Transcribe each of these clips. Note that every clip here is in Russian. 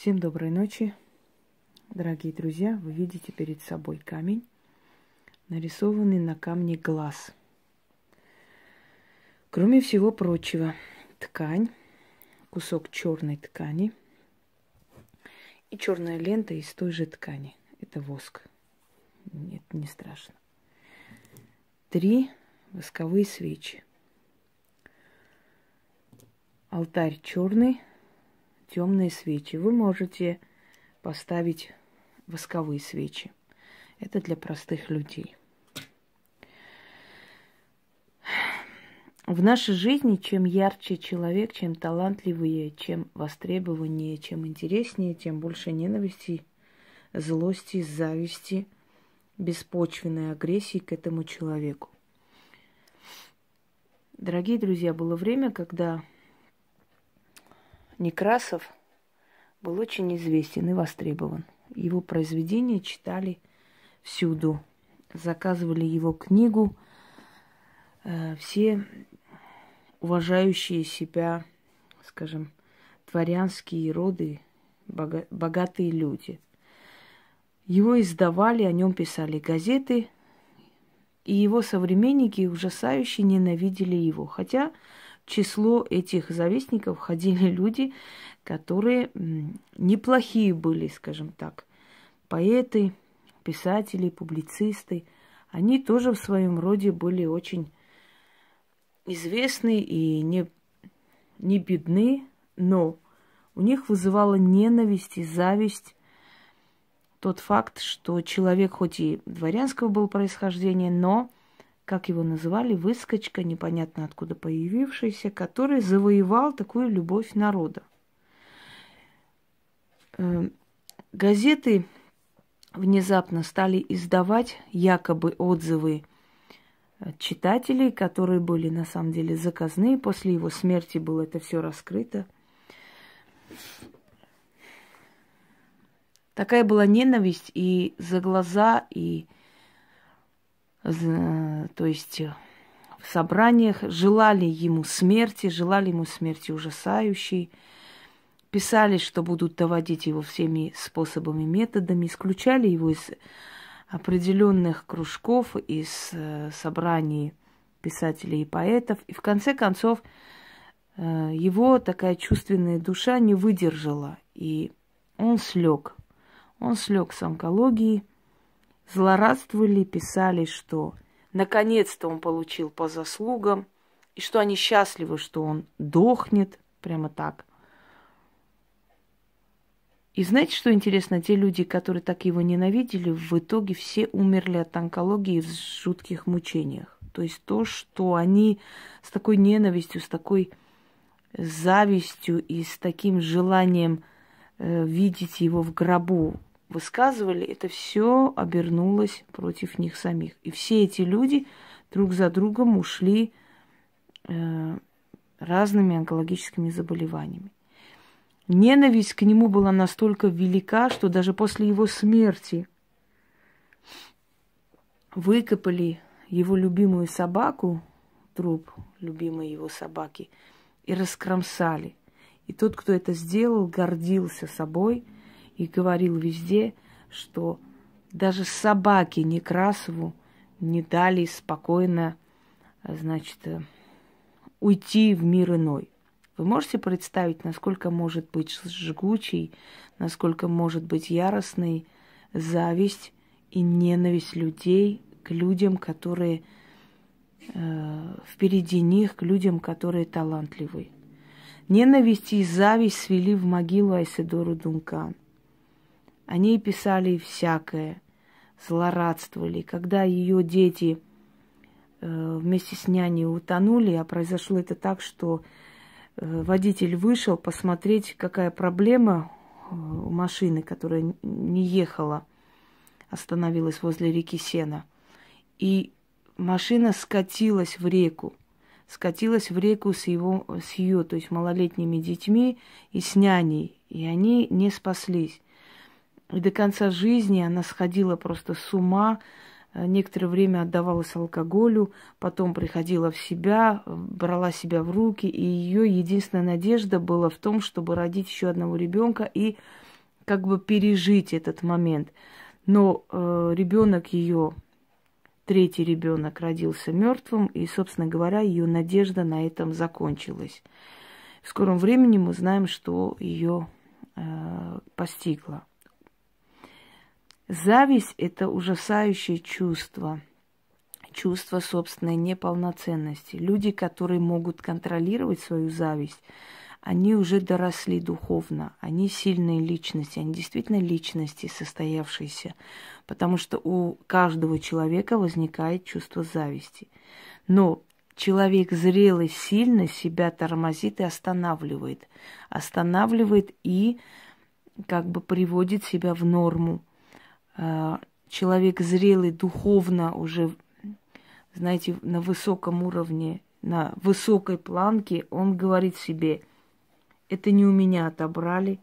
Всем доброй ночи, дорогие друзья. Вы видите перед собой камень, нарисованный на камне глаз. Кроме всего прочего, ткань, кусок черной ткани и черная лента из той же ткани. Это воск. Нет, не страшно. Три восковые свечи. Алтарь черный, темные свечи. Вы можете поставить восковые свечи. Это для простых людей. В нашей жизни чем ярче человек, чем талантливее, чем востребованнее, чем интереснее, тем больше ненависти, злости, зависти, беспочвенной агрессии к этому человеку. Дорогие друзья, было время, когда Некрасов был очень известен и востребован. Его произведения читали всюду. Заказывали его книгу э, все уважающие себя, скажем, дворянские роды, бога- богатые люди. Его издавали, о нем писали газеты, и его современники ужасающе ненавидели его. Хотя число этих завистников ходили люди, которые неплохие были, скажем так, поэты, писатели, публицисты. Они тоже в своем роде были очень известны и не, не бедны, но у них вызывала ненависть и зависть тот факт, что человек хоть и дворянского был происхождения, но как его называли, выскочка, непонятно откуда появившийся, который завоевал такую любовь народа. Эм, газеты внезапно стали издавать якобы отзывы э, читателей, которые были на самом деле заказные. После его смерти было это все раскрыто. Такая была ненависть и за глаза, и то есть э, в собраниях, желали ему смерти, желали ему смерти ужасающей, писали, что будут доводить его всеми способами, методами, исключали его из определенных кружков, из э, собраний писателей и поэтов. И в конце концов э, его такая чувственная душа не выдержала, и он слег. Он слег с онкологии – злорадствовали, писали, что наконец-то он получил по заслугам, и что они счастливы, что он дохнет, прямо так. И знаете, что интересно? Те люди, которые так его ненавидели, в итоге все умерли от онкологии в жутких мучениях. То есть то, что они с такой ненавистью, с такой завистью и с таким желанием э, видеть его в гробу, высказывали, это все обернулось против них самих. И все эти люди друг за другом ушли э, разными онкологическими заболеваниями. Ненависть к нему была настолько велика, что даже после его смерти выкопали его любимую собаку, труп любимой его собаки, и раскромсали. И тот, кто это сделал, гордился собой – и говорил везде, что даже собаки Некрасову не дали спокойно, э, значит, э, уйти в мир иной. Вы можете представить, насколько может быть жгучий, насколько может быть яростной зависть и ненависть людей к людям, которые э, впереди них, к людям, которые талантливы. Ненависть и зависть свели в могилу Айседору Дункан. Они писали всякое, злорадствовали. Когда ее дети э, вместе с няней утонули, а произошло это так, что э, водитель вышел посмотреть, какая проблема э, у машины, которая не ехала, остановилась возле реки Сена. И машина скатилась в реку. Скатилась в реку с, его, с ее, то есть малолетними детьми и с няней. И они не спаслись. И до конца жизни она сходила просто с ума, э, некоторое время отдавалась алкоголю, потом приходила в себя, э, брала себя в руки, и ее единственная надежда была в том, чтобы родить еще одного ребенка и как бы пережить этот момент. Но э, ребенок ее, третий ребенок, родился мертвым, и, собственно говоря, ее надежда на этом закончилась. В скором времени мы знаем, что ее э, постигло. Зависть – это ужасающее чувство, чувство собственной неполноценности. Люди, которые могут контролировать свою зависть, они уже доросли духовно, они сильные личности, они действительно личности состоявшиеся, потому что у каждого человека возникает чувство зависти. Но человек зрелый, сильный себя тормозит и останавливает, останавливает и как бы приводит себя в норму – а, человек зрелый духовно уже, знаете, на высоком уровне, на высокой планке, он говорит себе, это не у меня отобрали,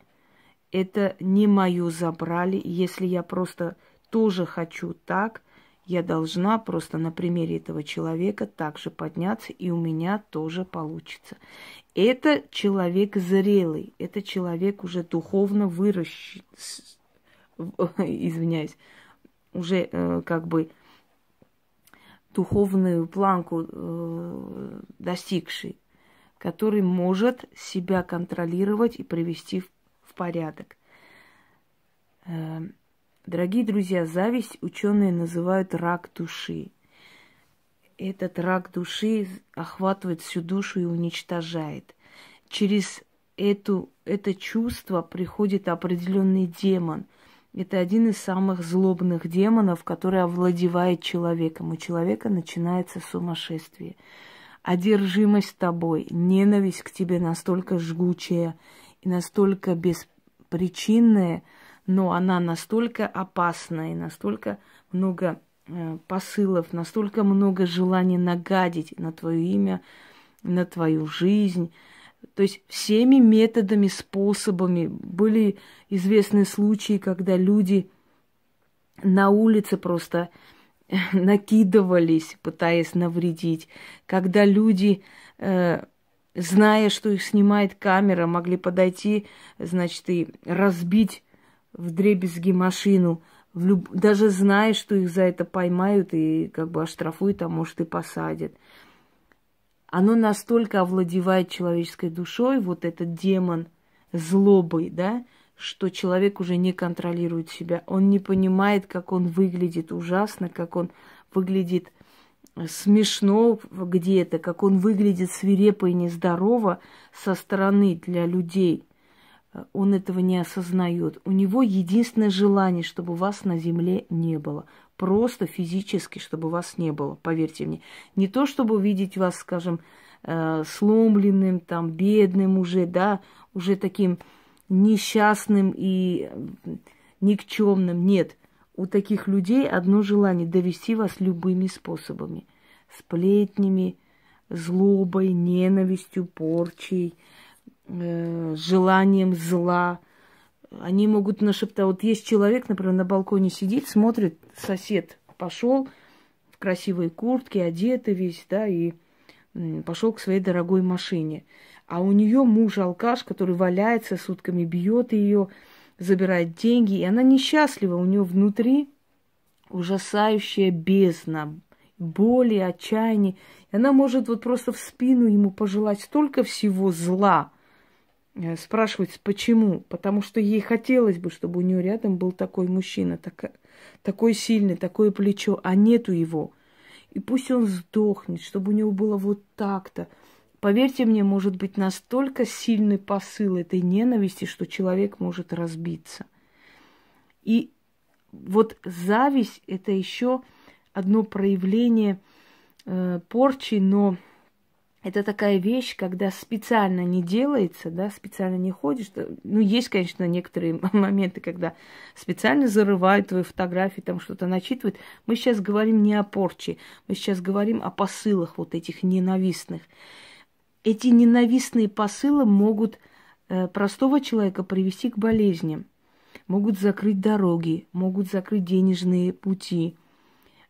это не мое забрали, если я просто тоже хочу так, я должна просто на примере этого человека также подняться, и у меня тоже получится. Это человек зрелый, это человек уже духовно выращенный извиняюсь, уже э, как бы духовную планку э, достигший, который может себя контролировать и привести в, в порядок. Э, дорогие друзья, зависть ученые называют рак души. Этот рак души охватывает всю душу и уничтожает. Через эту, это чувство приходит определенный демон – это один из самых злобных демонов, который овладевает человеком. У человека начинается сумасшествие. Одержимость тобой, ненависть к тебе настолько жгучая и настолько беспричинная, но она настолько опасная, и настолько много э, посылов, настолько много желания нагадить на твое имя, на твою жизнь, то есть всеми методами, способами были известны случаи, когда люди на улице просто накидывались, пытаясь навредить, когда люди, э, зная, что их снимает камера, могли подойти, значит, и разбить в дребезги машину, в люб... даже зная, что их за это поймают и как бы оштрафуют, а может и посадят – оно настолько овладевает человеческой душой, вот этот демон злобы, да, что человек уже не контролирует себя. Он не понимает, как он выглядит ужасно, как он выглядит э, смешно где-то, как он выглядит свирепо и нездорово со стороны для людей. Э, он этого не осознает. У него единственное желание, чтобы вас на земле не было. Просто физически, чтобы вас не было, поверьте мне. Не то, чтобы увидеть вас, скажем, э, сломленным, там, бедным уже, да, уже таким несчастным и никчемным. Нет, у таких людей одно желание – довести вас любыми способами. Сплетнями, злобой, ненавистью, порчей, э, желанием зла. Они могут нашептать. Вот есть человек, например, на балконе сидит, смотрит сосед пошел в красивой куртке, одетый весь, да, и пошел к своей дорогой машине. А у нее муж алкаш, который валяется сутками, бьет ее, забирает деньги, и она несчастлива. У нее внутри ужасающая бездна, боли, отчаяние, И она может вот просто в спину ему пожелать столько всего зла. Э, спрашивать, почему? Потому что ей хотелось бы, чтобы у нее рядом был такой мужчина, такая такой сильный, такое плечо, а нету его. И пусть он сдохнет, чтобы у него было вот так-то. Поверьте мне, может быть настолько сильный посыл этой ненависти, что человек может разбиться. И вот зависть это еще одно проявление э, порчи, но это такая вещь, когда специально не делается, да, специально не ходишь. Ну, есть, конечно, некоторые моменты, когда специально зарывают твои фотографии, там что-то начитывают. Мы сейчас говорим не о порче, мы сейчас говорим о посылах вот этих ненавистных. Эти ненавистные посылы могут э, простого человека привести к болезням, могут закрыть дороги, могут закрыть денежные пути –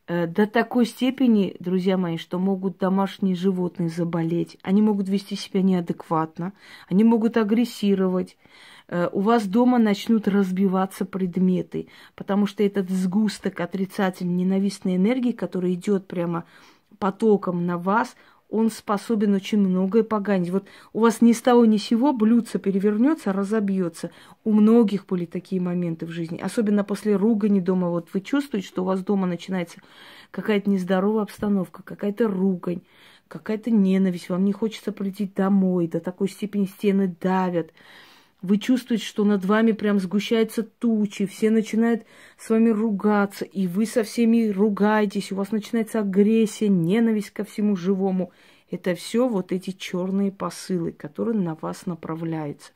Э, до такой степени, друзья мои, что могут домашние животные заболеть, они могут вести себя неадекватно, они могут агрессировать, э, у вас дома начнут разбиваться предметы, потому что этот сгусток отрицательной ненавистной энергии, который идет прямо потоком на вас, он способен очень многое поганить. Вот у вас ни с того ни с сего блюдце перевернется, разобьется. У многих были такие моменты в жизни. Особенно после ругани дома. Вот вы чувствуете, что у вас дома начинается какая-то нездоровая обстановка, какая-то ругань, какая-то ненависть. Вам не хочется прийти домой. До такой степени стены давят. Вы чувствуете, что над вами прям сгущаются тучи, все начинают с вами ругаться, и вы со всеми ругаетесь, у вас начинается агрессия, ненависть ко всему живому. Это все вот эти черные посылы, которые на вас направляются.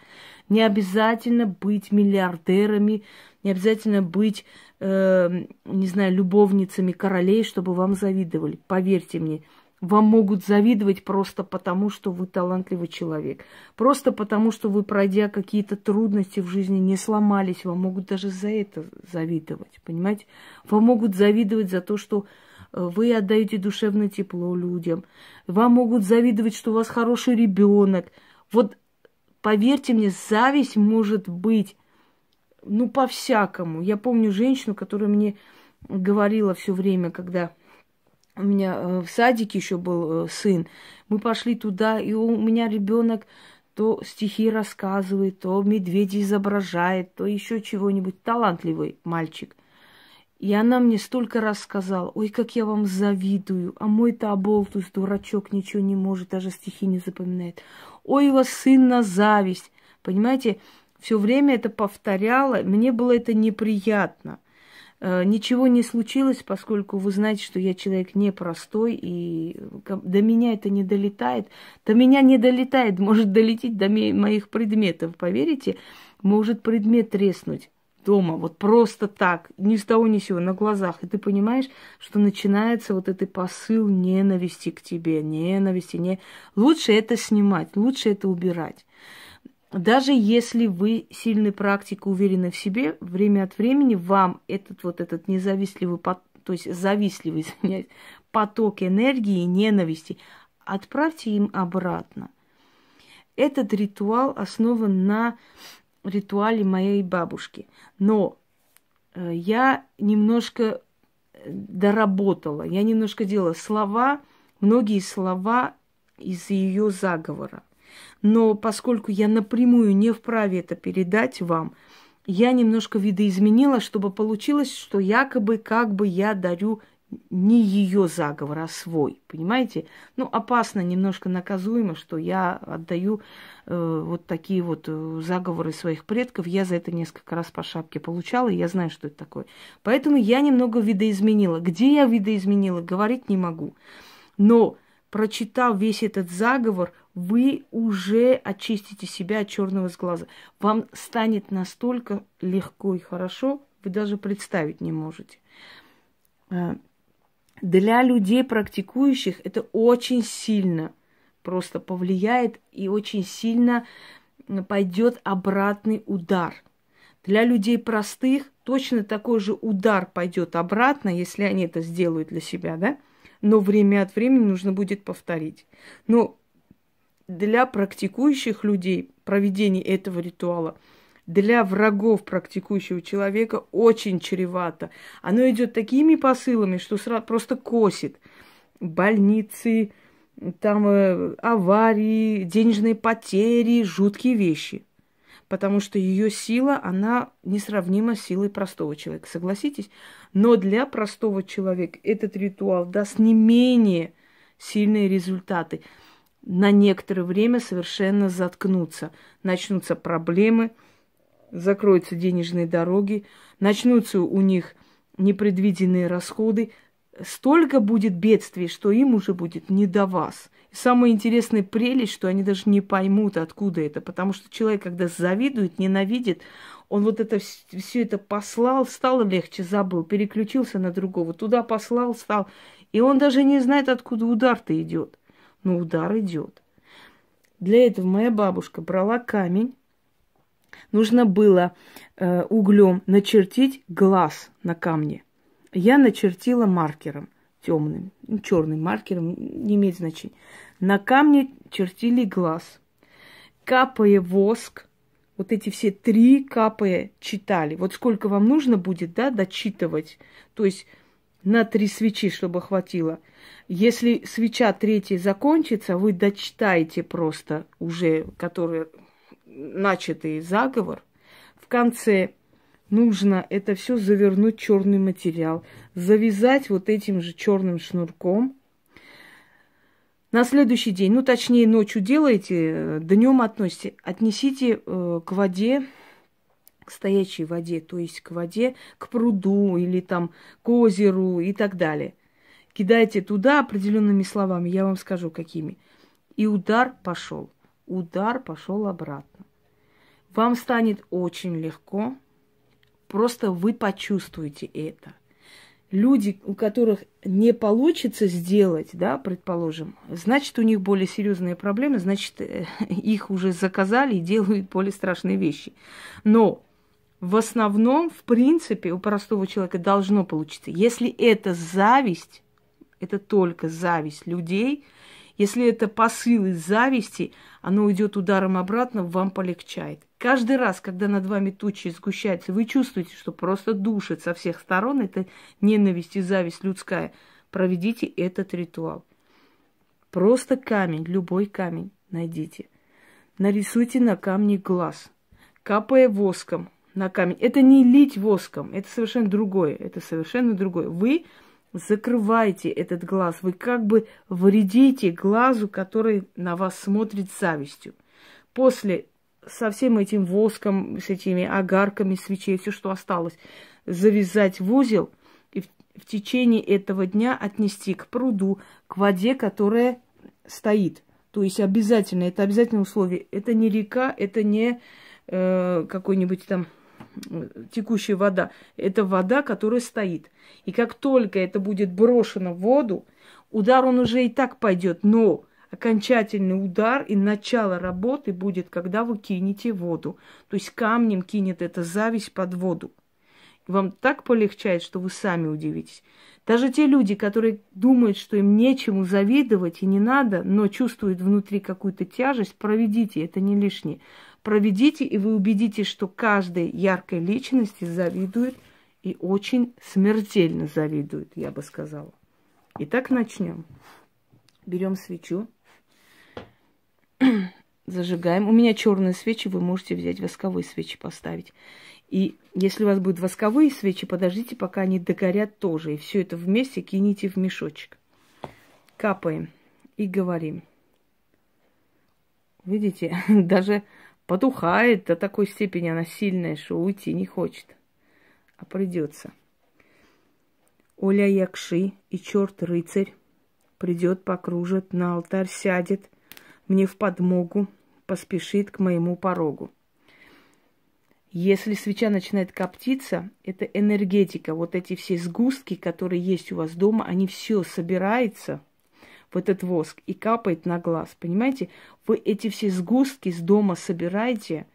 Не обязательно быть миллиардерами, не обязательно быть, э, не знаю, любовницами королей, чтобы вам завидовали. Поверьте мне, вам могут завидовать просто потому, что вы талантливый человек. Просто потому, что вы, пройдя какие-то трудности в жизни, не сломались. Вам могут даже за это завидовать, понимаете? Вам могут завидовать за то, что э, вы отдаете душевное тепло людям. Вам могут завидовать, что у вас хороший ребенок. Вот поверьте мне, зависть может быть, ну, по-всякому. Я помню женщину, которая мне говорила все время, когда у меня э, в садике еще был э, сын. Мы пошли туда, и у меня ребенок то стихи рассказывает, то медведя изображает, то еще чего-нибудь. Талантливый мальчик. И она мне столько раз сказала, ой, как я вам завидую, а мой-то оболтус, дурачок, ничего не может, даже стихи не запоминает. Ой, у вас сын на зависть. Понимаете, все время это повторяла, мне было это неприятно – Э, ничего не случилось, поскольку вы знаете, что я человек непростой, и э, до меня это не долетает. До меня не долетает, может долететь до моих предметов, поверите? Может предмет треснуть дома, вот просто так, ни с того ни с сего, на глазах. И ты понимаешь, что начинается вот этот посыл ненависти к тебе, ненависти. Не... Лучше это снимать, лучше это убирать даже если вы сильный практик, уверены в себе, время от времени вам этот вот этот независтливый, то есть завистливый, извиняюсь, поток энергии и ненависти, отправьте им обратно. Этот ритуал основан на ритуале моей бабушки. Но э, я немножко э, доработала, я немножко делала слова, многие слова из ее заговора но поскольку я напрямую не вправе это передать вам, я немножко видоизменила, чтобы получилось, что якобы как бы я дарю не ее заговор, а свой. Понимаете? Ну, опасно, немножко наказуемо, что я отдаю э, вот такие вот э, заговоры своих предков. Я за это несколько раз по шапке получала, и я знаю, что это такое. Поэтому я немного видоизменила. Где я видоизменила, говорить не могу. Но, прочитав весь этот заговор, вы уже очистите себя от черного сглаза. Вам станет настолько легко и хорошо, вы даже представить не можете. Э, для людей, практикующих, это очень сильно просто повлияет и очень сильно пойдет обратный удар. Для людей простых точно такой же удар пойдет обратно, если они это сделают для себя, да? Но время от времени нужно будет повторить. Но для практикующих людей проведение этого ритуала для врагов практикующего человека очень чревато. Оно идет такими посылами, что сразу просто косит. Больницы, там э, аварии, денежные потери, жуткие вещи. Потому что ее сила, она несравнима с силой простого человека, согласитесь? Но для простого человека этот ритуал даст не менее сильные результаты на некоторое время совершенно заткнуться Начнутся проблемы, закроются денежные дороги, начнутся у них непредвиденные расходы. Столько будет бедствий, что им уже будет не до вас. И самое интересное прелесть, что они даже не поймут, откуда это. Потому что человек, когда завидует, ненавидит, он вот это все это послал, стало легче, забыл, переключился на другого, туда послал, стал. И он даже не знает, откуда удар-то идет но удар идет. Для этого моя бабушка брала камень, нужно было э, углем начертить глаз на камне. Я начертила маркером темным, ну, черным маркером, не имеет значения. На камне чертили глаз. Капая воск, вот эти все три капая читали. Вот сколько вам нужно будет, да, дочитывать. То есть на три свечи, чтобы хватило. Если свеча третья закончится, вы дочитаете просто уже, который начатый заговор. В конце нужно это все завернуть черный материал, завязать вот этим же черным шнурком. На следующий день, ну точнее ночью делаете, э, днем относите, отнесите э, к воде к стоячей воде, то есть к воде, к пруду или там к озеру и так далее. Кидайте туда определенными словами, я вам скажу какими. И удар пошел, удар пошел обратно. Вам станет очень легко, просто вы почувствуете это. Люди, у которых не получится сделать, да, предположим, значит, у них более серьезные проблемы, значит, их уже заказали и делают более страшные вещи. Но в основном, в принципе, у простого человека должно получиться. Если это зависть, это только зависть людей, если это посыл из зависти, оно уйдет ударом обратно, вам полегчает. Каждый раз, когда над вами тучи сгущаются, вы чувствуете, что просто душит со всех сторон, это ненависть и зависть людская, проведите этот ритуал. Просто камень, любой камень найдите. Нарисуйте на камне глаз, капая воском – на камень. Это не лить воском, это совершенно другое, это совершенно другое. Вы закрываете этот глаз, вы как бы вредите глазу, который на вас смотрит завистью. После со всем этим воском, с этими огарками свечей, все, что осталось, завязать в узел и в, в течение этого дня отнести к пруду, к воде, которая стоит. То есть обязательно, это обязательное условие. Это не река, это не э, какой-нибудь там текущая вода, это вода, которая стоит. И как только это будет брошено в воду, удар он уже и так пойдет, но окончательный удар и начало работы будет, когда вы кинете воду. То есть камнем кинет эта зависть под воду. вам так полегчает, что вы сами удивитесь. Даже те люди, которые думают, что им нечему завидовать и не надо, но чувствуют внутри какую-то тяжесть, проведите, это не лишнее. Проведите, и вы убедитесь, что каждой яркой личности завидует и очень смертельно завидует, я бы сказала. Итак, начнем. Берем свечу, зажигаем. У меня черные свечи, вы можете взять восковые свечи поставить. И если у вас будут восковые свечи, подождите, пока они догорят тоже. И все это вместе кините в мешочек. Капаем и говорим. Видите, даже потухает до такой степени, она сильная, что уйти не хочет. А придется. Оля Якши и черт-рыцарь придет, покружит, на алтарь сядет, мне в подмогу, поспешит к моему порогу. Если свеча начинает коптиться, это энергетика. Вот эти все сгустки, которые есть у вас дома, они все собираются – в этот воск и капает на глаз. Понимаете, вы эти все сгустки с дома собираете,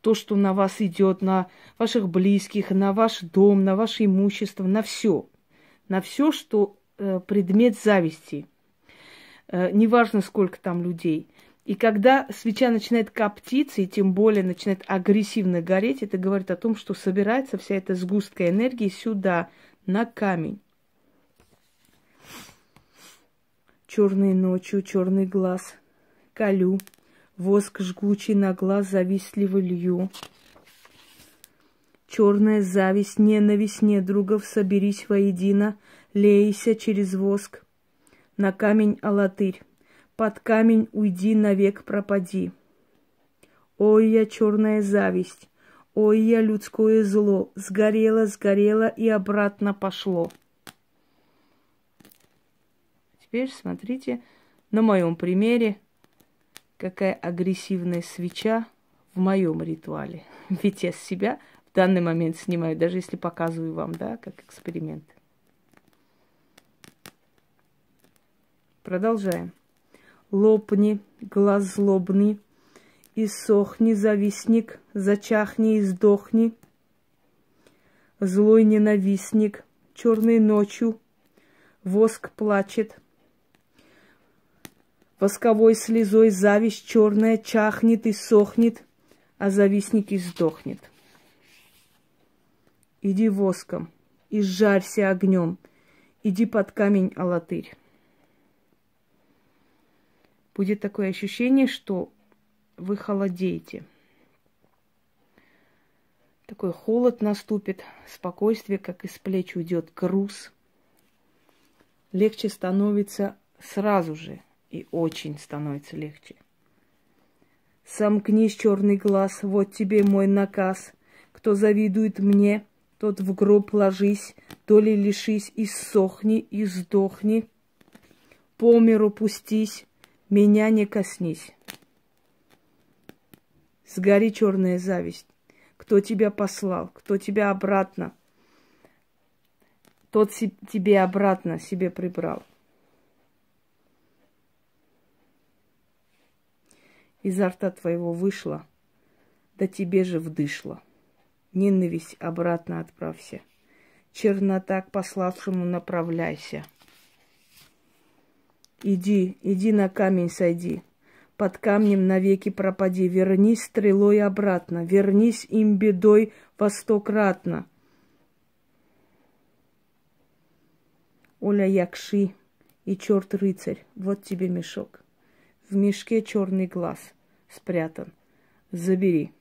то, что на вас идет, на ваших близких, на ваш дом, на ваше имущество, на все, на все, что э, предмет зависти. Э, неважно, сколько там людей. И когда свеча начинает коптиться, и тем более начинает агрессивно гореть, это говорит о том, что собирается вся эта сгустка энергии сюда, на камень. черной ночью, черный глаз, колю, воск жгучий на глаз завистливо лью. Черная зависть, ненависть недругов, соберись воедино, лейся через воск. На камень алатырь, под камень уйди, навек пропади. Ой, я черная зависть, ой, я людское зло, сгорело, сгорело и обратно пошло теперь смотрите на моем примере, какая агрессивная свеча в моем ритуале. Ведь я с себя в данный момент снимаю, даже если показываю вам, да, как эксперимент. Продолжаем. Лопни, глаз злобный, и сохни, завистник, зачахни и сдохни. Злой ненавистник, черной ночью, воск плачет – восковой слезой зависть черная чахнет и сохнет, а завистник и сдохнет. Иди воском, и жарься огнем, иди под камень алатырь. Будет такое ощущение, что вы холодеете. Такой холод наступит, спокойствие, как из плеч уйдет груз. Легче становится сразу же – и очень становится легче. Сомкнись, черный глаз, вот тебе мой наказ. Кто завидует мне, тот в гроб ложись, то ли лишись, и сохни, и сдохни. По миру пустись, меня не коснись. Сгори, черная зависть. Кто тебя послал, кто тебя обратно, тот тебе обратно себе прибрал. изо рта твоего вышла, да тебе же вдышла. Ненависть обратно отправься. Чернота к пославшему направляйся. Иди, иди на камень сойди. Под камнем навеки пропади. Вернись стрелой обратно. Вернись им бедой во стократно. Оля Якши и черт рыцарь. Вот тебе мешок. В мешке черный глаз — спрятан. Забери.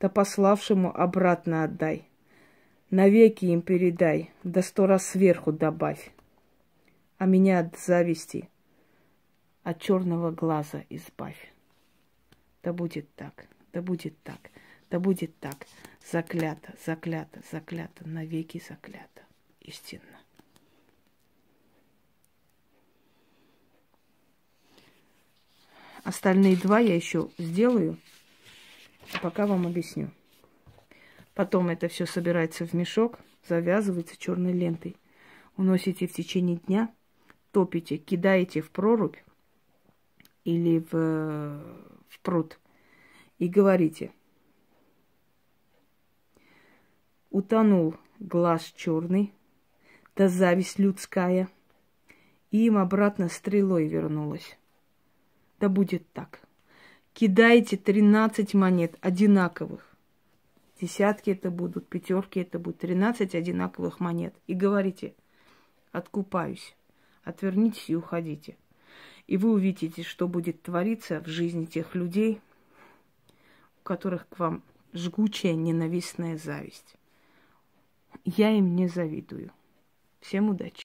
Да пославшему обратно отдай. Навеки им передай, да сто раз сверху добавь. А меня от зависти, от черного глаза избавь. Да будет так, да будет так, да будет так. Заклято, заклято, заклято, навеки заклято. Истинно. Остальные два я еще сделаю, пока вам объясню. Потом это все собирается в мешок, завязывается черной лентой. Уносите в течение дня, топите, кидаете в прорубь или в, в пруд и говорите. Утонул глаз черный, да зависть людская, и им обратно стрелой вернулась. Да будет так. Кидайте 13 монет одинаковых. Десятки это будут, пятерки это будут, 13 одинаковых монет. И говорите, откупаюсь, отвернитесь и уходите. И вы увидите, что будет твориться в жизни тех людей, у которых к вам жгучая ненавистная зависть. Я им не завидую. Всем удачи!